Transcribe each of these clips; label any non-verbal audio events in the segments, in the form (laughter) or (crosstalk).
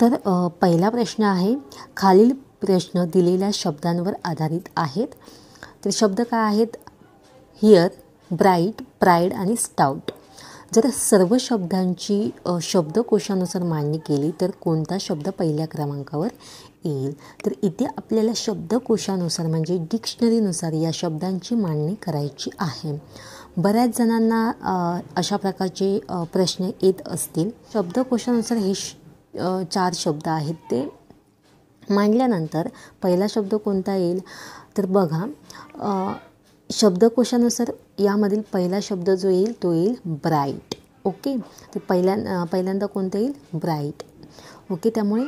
तर पहिला प्रश्न आहे खालील प्रश्न दिलेल्या शब्दांवर आधारित आहेत तर शब्द काय आहेत हिअर ब्राईट प्राईड आणि स्टाउट जर सर्व शब्दांची शब्दकोशानुसार मांडणी केली तर कोणता शब्द पहिल्या क्रमांकावर येईल तर इथे आपल्याला शब्दकोशानुसार म्हणजे डिक्शनरीनुसार या शब्दांची मांडणी करायची आहे बऱ्याच जणांना अशा प्रकारचे प्रश्न येत असतील शब्दकोशानुसार हे श चार शब्द आहेत ते मांडल्यानंतर पहिला शब्द कोणता येईल तर बघा शब्दकोशानुसार यामधील पहिला शब्द जो येईल तो येईल ब्राईट ओके तर पहिल्या पहिल्यांदा कोणता येईल ब्राईट ओके त्यामुळे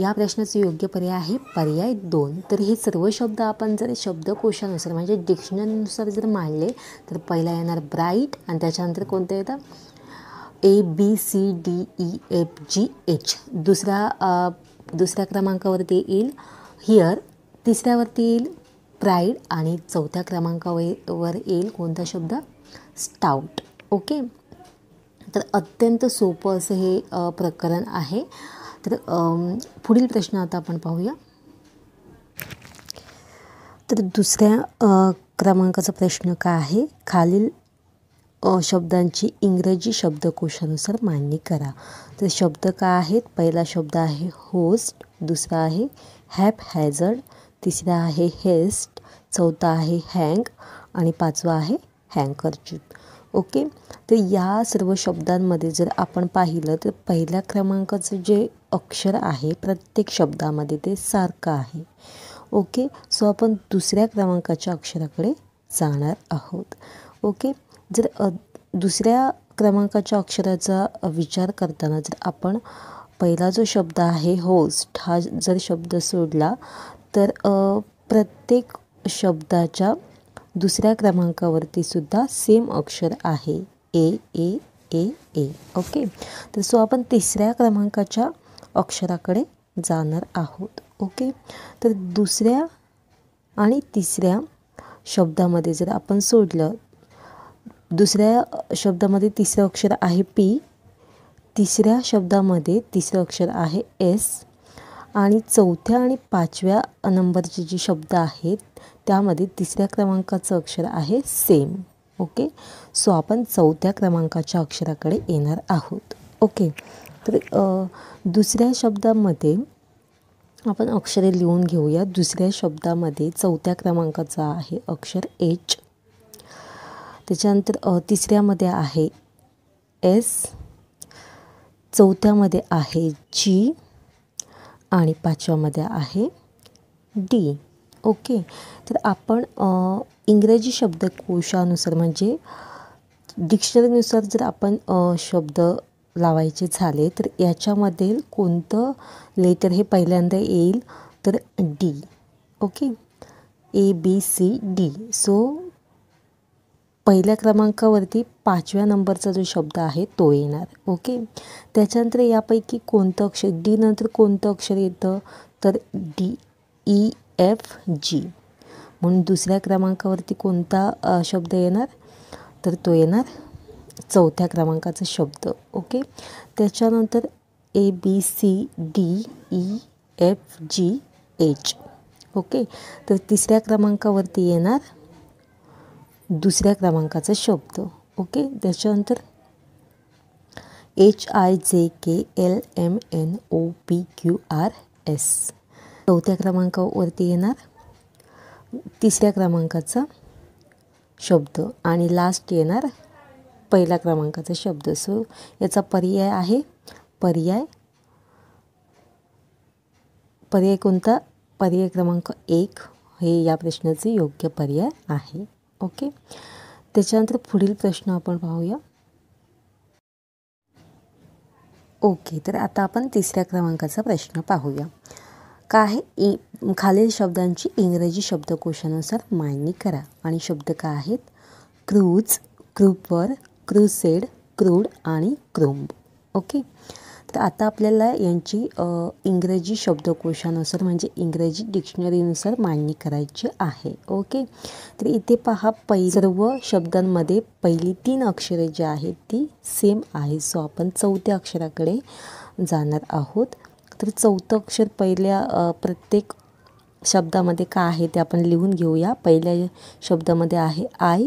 या प्रश्नाचे योग्य पर्याय आहे पर्याय दोन तर हे सर्व शब्द आपण जर शब्दकोशानुसार म्हणजे डिक्शनरीनुसार जर मांडले तर पहिला येणार ब्राईट आणि त्याच्यानंतर कोणता येतात A B C D E F G H दुसरा दुसऱ्या क्रमांकावरती येईल हिअर तिसऱ्यावरती येईल प्राईड आणि चौथ्या क्रमांकावर येईल कोणता शब्द स्टाऊट ओके तर अत्यंत सोपं असं हे प्रकरण आहे तर पुढील प्रश्न आता आपण पाहूया तर दुसऱ्या क्रमांकाचा प्रश्न काय आहे खालील शब्दांची इंग्रजी शब्दकोशानुसार मांडणी करा तर शब्द काय आहेत पहिला शब्द आहे होस्ट दुसरा आहे हॅप हॅझर्ड तिसरा आहे हेस्ट चौथा आहे हँग आणि पाचवा आहे हँकरचिप ओके तर या सर्व शब्दांमध्ये जर आपण पाहिलं तर पहिल्या क्रमांकाचं जे अक्षर आहे प्रत्येक शब्दामध्ये ते सारखं आहे ओके सो आपण दुसऱ्या क्रमांकाच्या अक्षराकडे जाणार आहोत ओके जर दुसऱ्या क्रमांकाच्या अक्षराचा विचार करताना जर आपण पहिला जो शब्द आहे होस्ट हा जर शब्द सोडला तर प्रत्येक शब्दाच्या दुसऱ्या क्रमांकावरती सुद्धा सेम अक्षर आहे ए ए ए ए ओके तर सो आपण तिसऱ्या क्रमांकाच्या अक्षराकडे जाणार आहोत ओके तर दुसऱ्या आणि तिसऱ्या शब्दामध्ये जर आपण सोडलं दुसऱ्या शब्दामध्ये तिसरं अक्षर आहे पी तिसऱ्या शब्दामध्ये तिसरं अक्षर आहे एस आणि चौथ्या आणि पाचव्या नंबरचे जे शब्द आहेत त्यामध्ये तिसऱ्या क्रमांकाचं अक्षर आहे सेम ओके सो आपण चौथ्या क्रमांकाच्या अक्षराकडे येणार आहोत ओके तर दुसऱ्या शब्दामध्ये आपण अक्षरे लिहून घेऊया दुसऱ्या शब्दामध्ये चौथ्या क्रमांकाचं आहे अक्षर एच त्याच्यानंतर तिसऱ्यामध्ये आहे एस चौथ्यामध्ये आहे जी आणि पाचव्यामध्ये आहे डी ओके तर आपण इंग्रजी शब्दकोशानुसार म्हणजे डिक्शनरीनुसार जर आपण शब्द लावायचे झाले तर याच्यामध्ये कोणतं लेटर हे पहिल्यांदा येईल तर D okay A B C D so पहिल्या क्रमांकावरती पाचव्या नंबरचा जो शब्द आहे तो येणार ओके त्याच्यानंतर यापैकी कोणतं अक्षर डी नंतर कोणतं अक्षर येतं तर डी ई एफ जी म्हणून दुसऱ्या क्रमांकावरती कोणता शब्द येणार तर तो येणार चौथ्या क्रमांकाचा शब्द ओके त्याच्यानंतर A B C D E F G H okay तर तिसऱ्या क्रमांकावरती येणार दुसऱ्या क्रमांकाचा शब्द ओके त्याच्यानंतर H I J K L M N O P Q R S चौथ्या क्रमांकावरती येणार तिसऱ्या क्रमांकाचा शब्द आणि लास्ट येणार पहिल्या क्रमांकाचा शब्द सो याचा पर्याय आहे पर्याय पर्याय कोणता पर्याय क्रमांक एक हे या प्रश्नाचे योग्य पर्याय आहे ओके त्याच्यानंतर पुढील प्रश्न आपण पाहूया ओके तर आता आपण तिसऱ्या क्रमांकाचा प्रश्न पाहूया काय इ खालील शब्दांची इंग्रजी शब्दकोशानुसार मांडणी करा आणि शब्द काय आहेत क्रूज क्रूपर क्रुसेड क्रूड आणि क्रोम्ब ओके तर आता आपल्याला यांची इंग्रजी शब्दकोशानुसार म्हणजे इंग्रजी डिक्शनरीनुसार मांडणी करायची आहे ओके तर इथे पहा पै सर्व शब्दांमध्ये पहिली तीन अक्षरे जी आहेत ती सेम आहे सो आपण चौथ्या अक्षराकडे जाणार आहोत तर चौथं अक्षर पहिल्या प्रत्येक शब्दामध्ये का आहे ते आपण लिहून घेऊया पहिल्या शब्दामध्ये आहे आय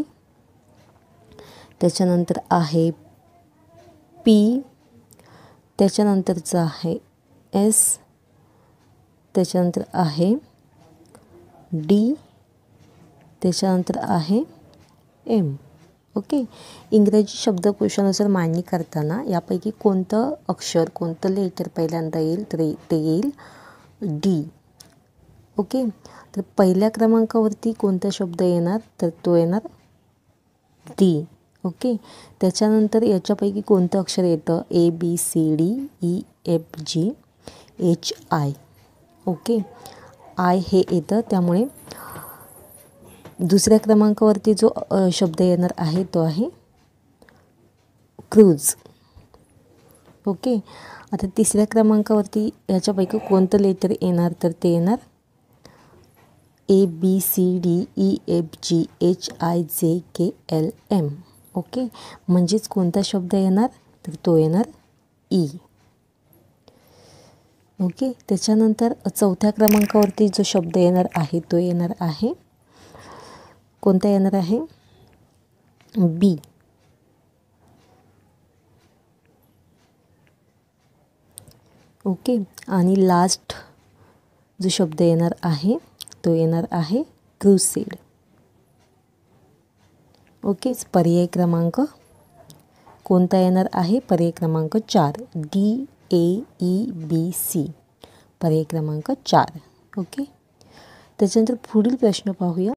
त्याच्यानंतर आहे पी त्याच्यानंतरचं आहे एस त्याच्यानंतर आहे डी त्याच्यानंतर आहे एम ओके इंग्रजी शब्दकोशानुसार मांडणी करताना यापैकी कोणतं अक्षर कोणतं लेटर पहिल्यांदा येईल तर ते येईल डी ओके तर पहिल्या क्रमांकावरती कोणता शब्द येणार तर तो येणार डी ओके त्याच्यानंतर याच्यापैकी कोणतं अक्षर येतं A B C D E F G H I okay I हे येतं त्यामुळे दुसऱ्या क्रमांकावरती जो शब्द येणार आहे तो आहे क्रूज ओके आता तिसऱ्या क्रमांकावरती याच्यापैकी कोणतं लेटर येणार तर ते येणार A B C D E F G H I J K L M okay म्हणजेच कोणता शब्द येणार तर तो येणार ई ओके त्याच्यानंतर चौथ्या क्रमांकावरती जो शब्द येणार आहे तो येणार आहे कोणता येणार आहे बी ओके आणि लास्ट जो शब्द येणार आहे तो येणार आहे क्रुसेड ओके पर्याय क्रमांक कोणता येणार आहे पर्याय क्रमांक चार D A E B C पर्याय क्रमांक चार ओके त्याच्यानंतर पुढील प्रश्न पाहूया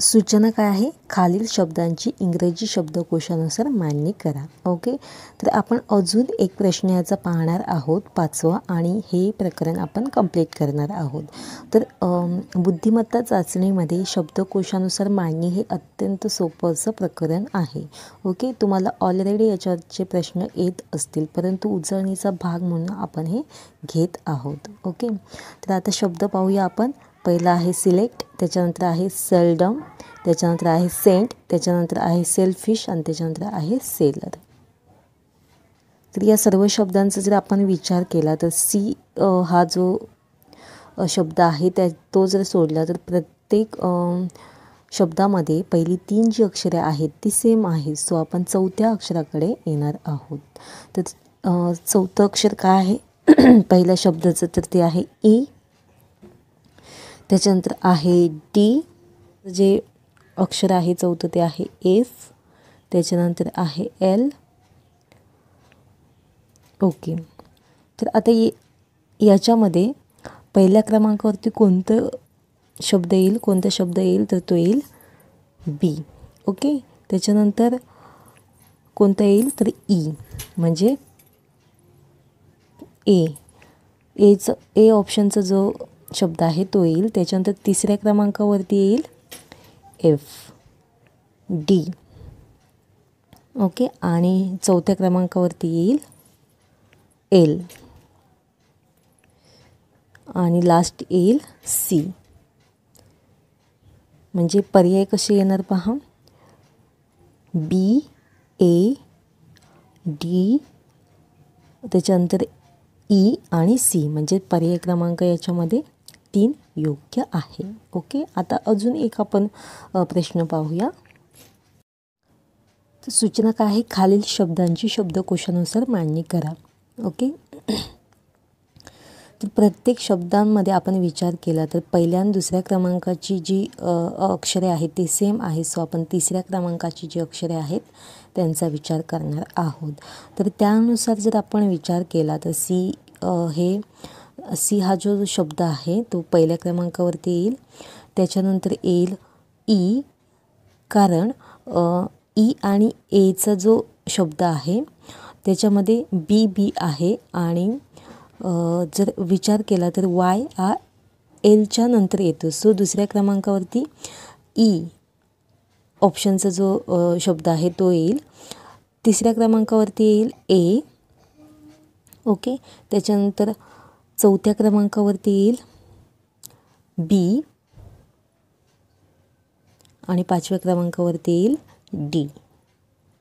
सूचना काय आहे खालील शब्दांची इंग्रजी शब्दकोशानुसार मांडणी करा ओके तर आपण अजून एक प्रश्न याचा पाहणार आहोत पाचवा आणि हे प्रकरण आपण कंप्लीट करणार आहोत तर बुद्धिमत्ता चाचणीमध्ये शब्दकोशानुसार मांडणी हे अत्यंत सोपं प्रकरण आहे ओके तुम्हाला ऑलरेडी याच्यावरचे प्रश्न येत असतील परंतु उजळणीचा भाग म्हणून आपण हे घेत आहोत ओके तर आता शब्द पाहूया आपण पहिला आहे सिलेक्ट त्याच्यानंतर आहे सेलडम त्याच्यानंतर आहे सेंट त्याच्यानंतर आहे सेलफिश आणि त्याच्यानंतर आहे सेलर तर या सर्व शब्दांचा जर आपण विचार केला तर सी हा जो शब्द आहे त्या तो जर सोडला तर प्रत्येक शब्दामध्ये पहिली तीन जी अक्षरे आहेत ती सेम आहे सो आपण चौथ्या अक्षराकडे येणार आहोत तर चौथं अक्षर काय आहे (clears throat) पहिल्या शब्दाचं तर ते आहे ए त्याच्यानंतर आहे डी जे अक्षर आहे चौथं ते आहे एफ त्याच्यानंतर आहे एल ओके तर आता ये याच्यामध्ये पहिल्या क्रमांकावरती कोणतं शब्द येईल कोणता शब्द येईल तर तो येईल बी ओके त्याच्यानंतर कोणता येईल तर ई म्हणजे ए एचं ए ऑप्शनचा जो शब्द आहे तो येईल त्याच्यानंतर तिसऱ्या क्रमांकावरती येईल एफ डी ओके आणि चौथ्या क्रमांकावरती येईल एल आणि लास्ट येईल सी म्हणजे पर्याय कसे येणार पहा बी ए डी त्याच्यानंतर ई e आणि सी म्हणजे पर्याय क्रमांक याच्यामध्ये तीन योग्य आहे ओके आता अजून एक आपण प्रश्न पाहूया तर सूचना काय आहे खालील शब्दांची शब्दकोशानुसार मांडणी करा ओके तर प्रत्येक शब्दांमध्ये आपण विचार केला तर पहिल्या आणि दुसऱ्या क्रमांकाची जी अक्षरे आहेत ते सेम आहे सो आपण तिसऱ्या क्रमांकाची जी अक्षरे आहेत त्यांचा विचार करणार आहोत तर त्यानुसार जर आपण विचार केला तर सी हे सी हा जो शब्द आहे तो पहिल्या क्रमांकावरती येईल त्याच्यानंतर येईल ई कारण ई आणि एचा जो शब्द आहे त्याच्यामध्ये बी बी आहे आणि जर विचार केला तर वाय हा एलच्या नंतर येतो सो दुसऱ्या क्रमांकावरती ई ऑप्शनचा जो शब्द आहे तो येईल तिसऱ्या क्रमांकावरती येईल ए ओके त्याच्यानंतर चौथ्या क्रमांकावरती येईल बी आणि पाचव्या क्रमांकावरती येईल डी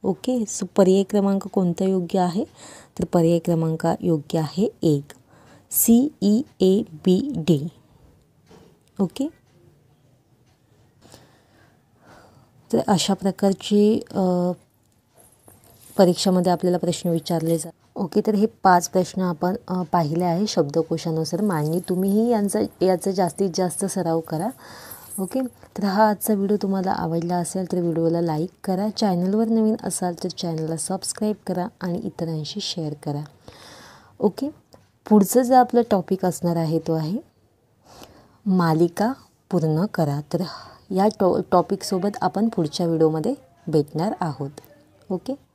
ओके सो पर्याय क्रमांक कोणता योग्य आहे तर पर्याय क्रमांक योग्य आहे एक C E A B D okay तर अशा प्रकारची परीक्षामध्ये आपल्याला प्रश्न विचारले जातात ओके तर हे पाच प्रश्न आपण पाहिले आहे शब्दकोशानुसार मांडणी तुम्हीही यांचा याचा जास्तीत जास्त सराव करा ओके तर हा आजचा व्हिडिओ तुम्हाला आवडला असेल तर व्हिडिओला लाईक करा चॅनलवर नवीन असाल तर चॅनलला सबस्क्राईब करा आणि इतरांशी शेअर करा ओके पुढचं जे आपलं टॉपिक असणार आहे तो आहे मालिका पूर्ण करा तर या टॉ टॉपिकसोबत आपण पुढच्या व्हिडिओमध्ये भेटणार आहोत ओके